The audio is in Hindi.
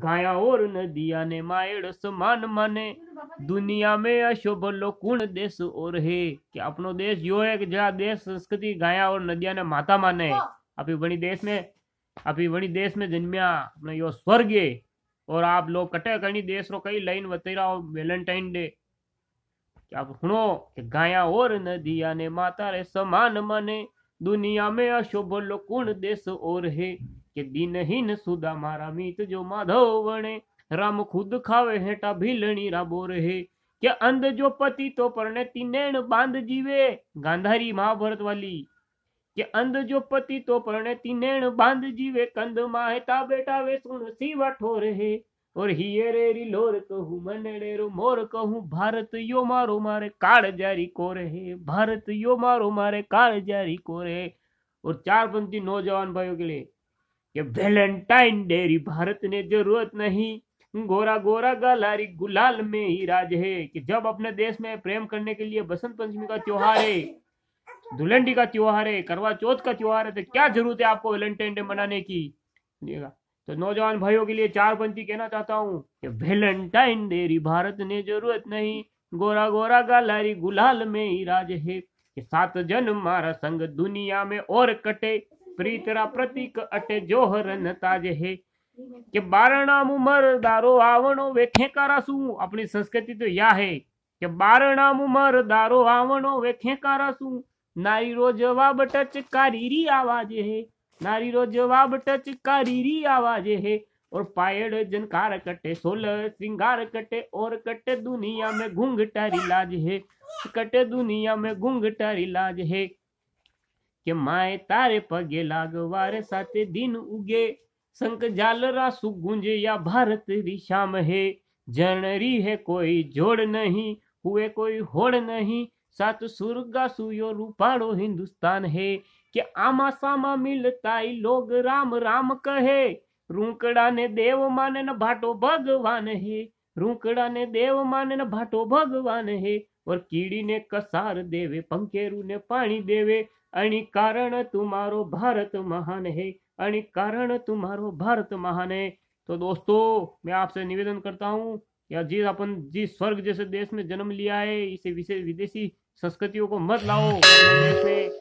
गाया और नदिया ने मायड़ समान माने दुनिया में अशोभ लोकुण देश और है कि अपनो देश यो है कि जरा देश संस्कृति गाया और नदिया ने माता माने अभी वही देश में अभी वही देश में जन्मिया अपने यो स्वर्ग है और आप लोग कटे करनी देश रो कई लाइन बतेरा हो वेलेंटाइन डे आप सुनो कि गाया और नदिया ने माता रे समान माने दुनिया में अशोभ लोकुण देश और है के दिन दीनहीन सुदा मारा मीत जो माधव वणे राम खुद खावे हेटा भीलणी राबो रहे क्या अंध जो पति तो परने तीनेण बांध जीवे गांधारी महाभारत वाली के अंध जो पति तो परने तीनेण बांध जीवे कंद माहे ता बेटा वे सुन सीवा ठोर हे और हिये रे री लोर कहू मनड़े रो मोर कहू भारत यो मारो मारे काल जारी को रहे भारत यो मारो मारे काल जारी को रहे और चार पंथी नौजवान भाइयों के लिए ये वेलेंटाइन डेरी भारत ने जरूरत नहीं गोरा गोरा गलारी गुलाल में ही राज है कि जब अपने देश में प्रेम करने के लिए बसंत पंचमी का त्योहार है धुलंडी का त्योहार है करवा चौथ का त्योहार है तो क्या जरूरत है आपको वेलेंटाइन डे मनाने की तो नौजवान भाइयों के लिए चार पंक्ति कहना चाहता हूँ वेलेंटाइन डेरी भारत ने जरूरत नहीं गोरा गोरा गलारी गुलाल में ही राज है कि सात जन मारा संग दुनिया में और कटे प्री तेरा प्रतीक अटे जोहरन ताज है के बारणा मुमर दारो आवणो वेखे कारासू अपनी संस्कृति तो या है के बारणा मुमर दारो आवणो वेखे कारासू नारी रो जवाब टच कारीरी आवाज है नारी रो जवाब टच कारीरी आवाज है और पायड़ जनकार कटे सोल सिंगार कटे और कटे दुनिया में घुंघटारी लाज है कटे दुनिया में घुंघटारी लाज है કે માય તારે પગે લાગવાર સાતે દિન ઉગે શંખ જાલ રાસુ ગુંજયા ભારત રી શામ હે જણરી હે કોઈ જોડ નહીં હુએ કોઈ હોડ નહીં સાત સુર ગાસુયો રૂપાળો હિન્દુસ્તાન હે કે આમા સામા મિલતાઈ લોગ રામ રામ કહે રૂંકડા ને દેવ માને ને ભાટો ભગવાન હે રૂંકડા ને દેવ માને ને ભાટો ભગવાન હે और कीड़ी ने कसार देवे ने पानी देवे अणि कारण तुम्हारो भारत महान है अणि कारण तुम्हारो भारत महान है तो दोस्तों मैं आपसे निवेदन करता हूँ या जिस अपन जिस स्वर्ग जैसे देश में जन्म लिया है इसे विशेष विदेशी संस्कृतियों को मत लाओ